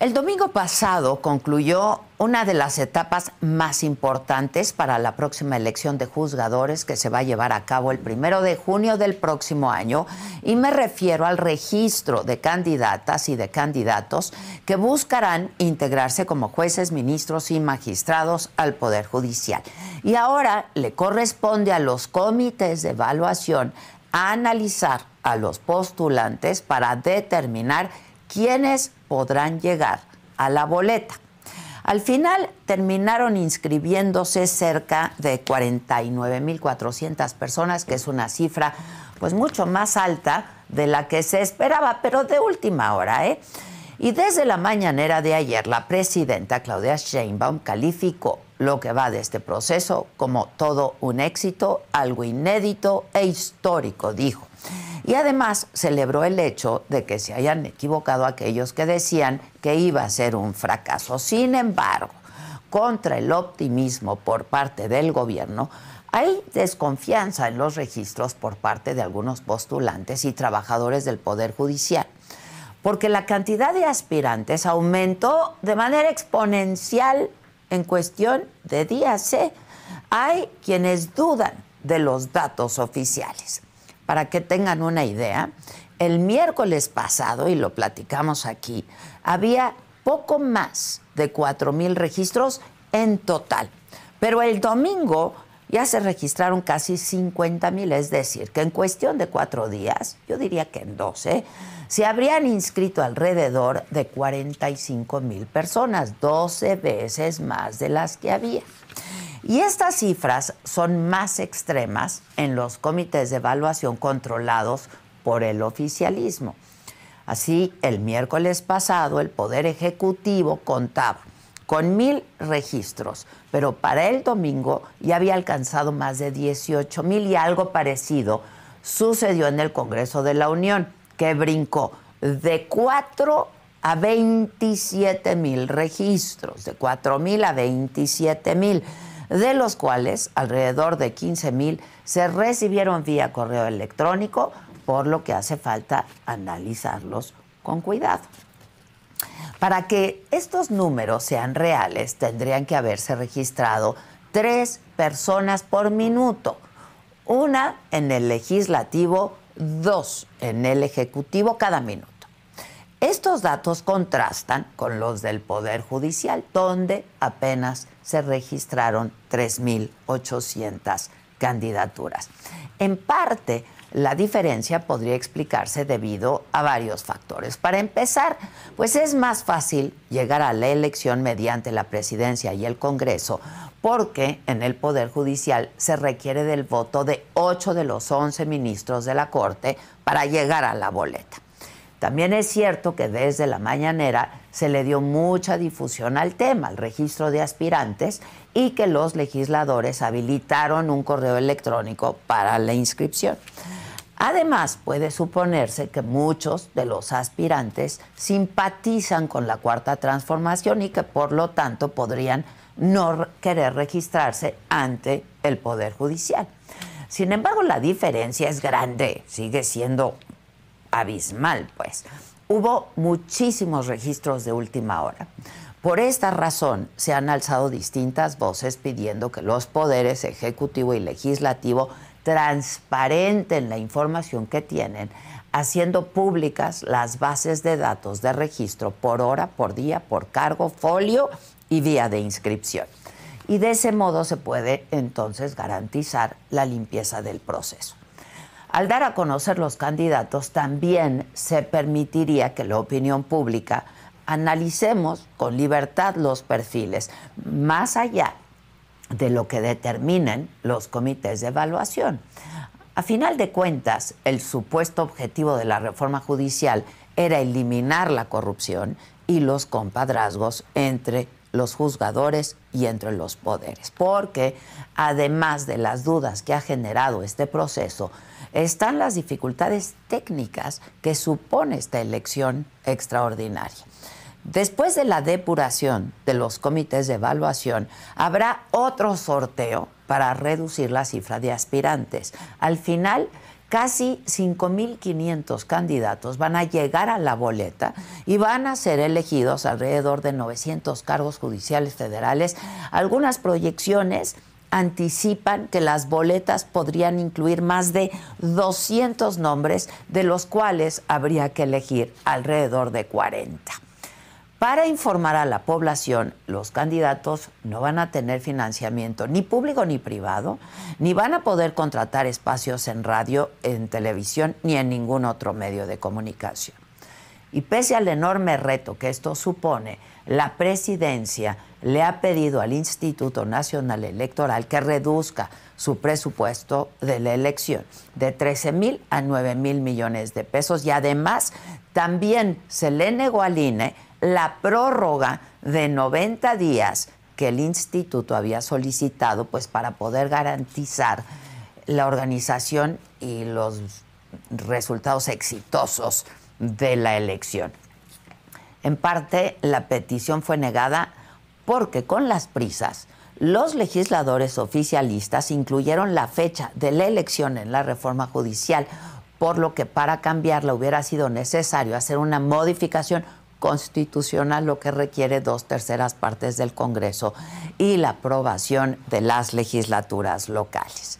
El domingo pasado concluyó una de las etapas más importantes para la próxima elección de juzgadores que se va a llevar a cabo el primero de junio del próximo año y me refiero al registro de candidatas y de candidatos que buscarán integrarse como jueces, ministros y magistrados al Poder Judicial. Y ahora le corresponde a los comités de evaluación analizar a los postulantes para determinar quiénes podrán llegar a la boleta. Al final terminaron inscribiéndose cerca de 49.400 personas, que es una cifra pues mucho más alta de la que se esperaba, pero de última hora, ¿eh? Y desde la mañanera de ayer, la presidenta Claudia Sheinbaum calificó lo que va de este proceso como todo un éxito, algo inédito e histórico, dijo. Y además celebró el hecho de que se hayan equivocado aquellos que decían que iba a ser un fracaso. Sin embargo, contra el optimismo por parte del gobierno, hay desconfianza en los registros por parte de algunos postulantes y trabajadores del Poder Judicial, porque la cantidad de aspirantes aumentó de manera exponencial en cuestión de días. C. Hay quienes dudan de los datos oficiales para que tengan una idea, el miércoles pasado, y lo platicamos aquí, había poco más de 4.000 registros en total. Pero el domingo ya se registraron casi 50.000. mil, es decir, que en cuestión de cuatro días, yo diría que en 12, ¿eh? se habrían inscrito alrededor de 45 mil personas, 12 veces más de las que había. Y estas cifras son más extremas en los comités de evaluación controlados por el oficialismo. Así, el miércoles pasado el Poder Ejecutivo contaba con mil registros, pero para el domingo ya había alcanzado más de 18 mil y algo parecido sucedió en el Congreso de la Unión, que brincó de 4 a 27 mil registros, de 4 mil a 27 mil de los cuales alrededor de 15 mil se recibieron vía correo electrónico, por lo que hace falta analizarlos con cuidado. Para que estos números sean reales, tendrían que haberse registrado tres personas por minuto, una en el legislativo, dos en el ejecutivo cada minuto. Estos datos contrastan con los del Poder Judicial, donde apenas se registraron 3.800 candidaturas. En parte, la diferencia podría explicarse debido a varios factores. Para empezar, pues es más fácil llegar a la elección mediante la presidencia y el Congreso, porque en el Poder Judicial se requiere del voto de 8 de los 11 ministros de la Corte para llegar a la boleta. También es cierto que desde la mañanera se le dio mucha difusión al tema, al registro de aspirantes, y que los legisladores habilitaron un correo electrónico para la inscripción. Además, puede suponerse que muchos de los aspirantes simpatizan con la cuarta transformación y que por lo tanto podrían no querer registrarse ante el Poder Judicial. Sin embargo, la diferencia es grande, sigue siendo abismal, pues. Hubo muchísimos registros de última hora. Por esta razón se han alzado distintas voces pidiendo que los poderes ejecutivo y legislativo transparenten la información que tienen, haciendo públicas las bases de datos de registro por hora, por día, por cargo, folio y vía de inscripción. Y de ese modo se puede entonces garantizar la limpieza del proceso. Al dar a conocer los candidatos, también se permitiría que la opinión pública analicemos con libertad los perfiles, más allá de lo que determinen los comités de evaluación. A final de cuentas, el supuesto objetivo de la reforma judicial era eliminar la corrupción y los compadrazgos entre los juzgadores y entre los poderes, porque además de las dudas que ha generado este proceso, están las dificultades técnicas que supone esta elección extraordinaria. Después de la depuración de los comités de evaluación, habrá otro sorteo para reducir la cifra de aspirantes. Al final casi 5.500 candidatos van a llegar a la boleta y van a ser elegidos alrededor de 900 cargos judiciales federales. Algunas proyecciones anticipan que las boletas podrían incluir más de 200 nombres, de los cuales habría que elegir alrededor de 40. Para informar a la población, los candidatos no van a tener financiamiento ni público ni privado, ni van a poder contratar espacios en radio, en televisión, ni en ningún otro medio de comunicación. Y pese al enorme reto que esto supone, la presidencia le ha pedido al Instituto Nacional Electoral que reduzca su presupuesto de la elección de 13 mil a 9 mil millones de pesos y además también se le negó al INE la prórroga de 90 días que el instituto había solicitado pues para poder garantizar la organización y los resultados exitosos de la elección. En parte la petición fue negada porque con las prisas los legisladores oficialistas incluyeron la fecha de la elección en la reforma judicial, por lo que para cambiarla hubiera sido necesario hacer una modificación constitucional, lo que requiere dos terceras partes del Congreso y la aprobación de las legislaturas locales.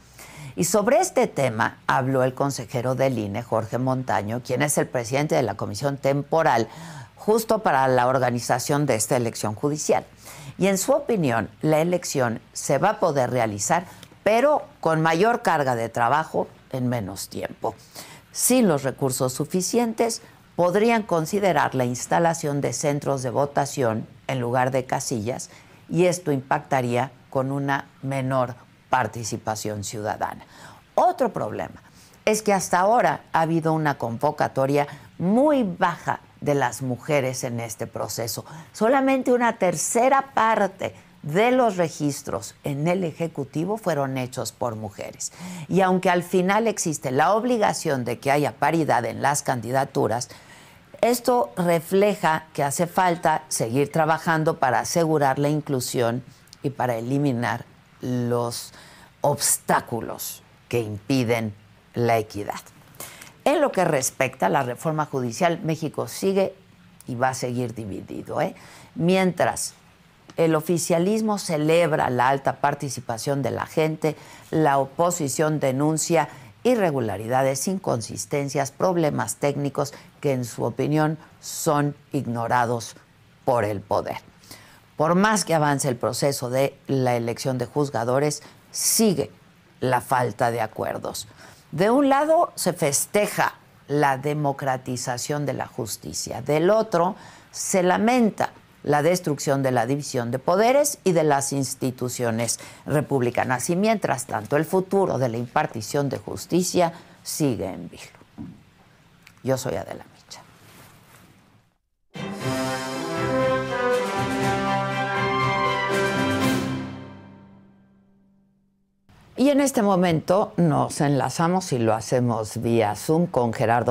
Y sobre este tema habló el consejero del INE, Jorge Montaño, quien es el presidente de la Comisión Temporal justo para la organización de esta elección judicial. Y en su opinión, la elección se va a poder realizar, pero con mayor carga de trabajo en menos tiempo, sin los recursos suficientes podrían considerar la instalación de centros de votación en lugar de casillas y esto impactaría con una menor participación ciudadana. Otro problema es que hasta ahora ha habido una convocatoria muy baja de las mujeres en este proceso. Solamente una tercera parte de los registros en el Ejecutivo fueron hechos por mujeres. Y aunque al final existe la obligación de que haya paridad en las candidaturas, esto refleja que hace falta seguir trabajando para asegurar la inclusión y para eliminar los obstáculos que impiden la equidad. En lo que respecta a la reforma judicial, México sigue y va a seguir dividido. ¿eh? Mientras el oficialismo celebra la alta participación de la gente, la oposición denuncia irregularidades, inconsistencias, problemas técnicos que en su opinión son ignorados por el poder. Por más que avance el proceso de la elección de juzgadores, sigue la falta de acuerdos. De un lado se festeja la democratización de la justicia, del otro se lamenta la destrucción de la división de poderes y de las instituciones republicanas. Y mientras tanto, el futuro de la impartición de justicia sigue en vilo. Yo soy Adela Micha. Y en este momento nos enlazamos y lo hacemos vía Zoom con Gerardo.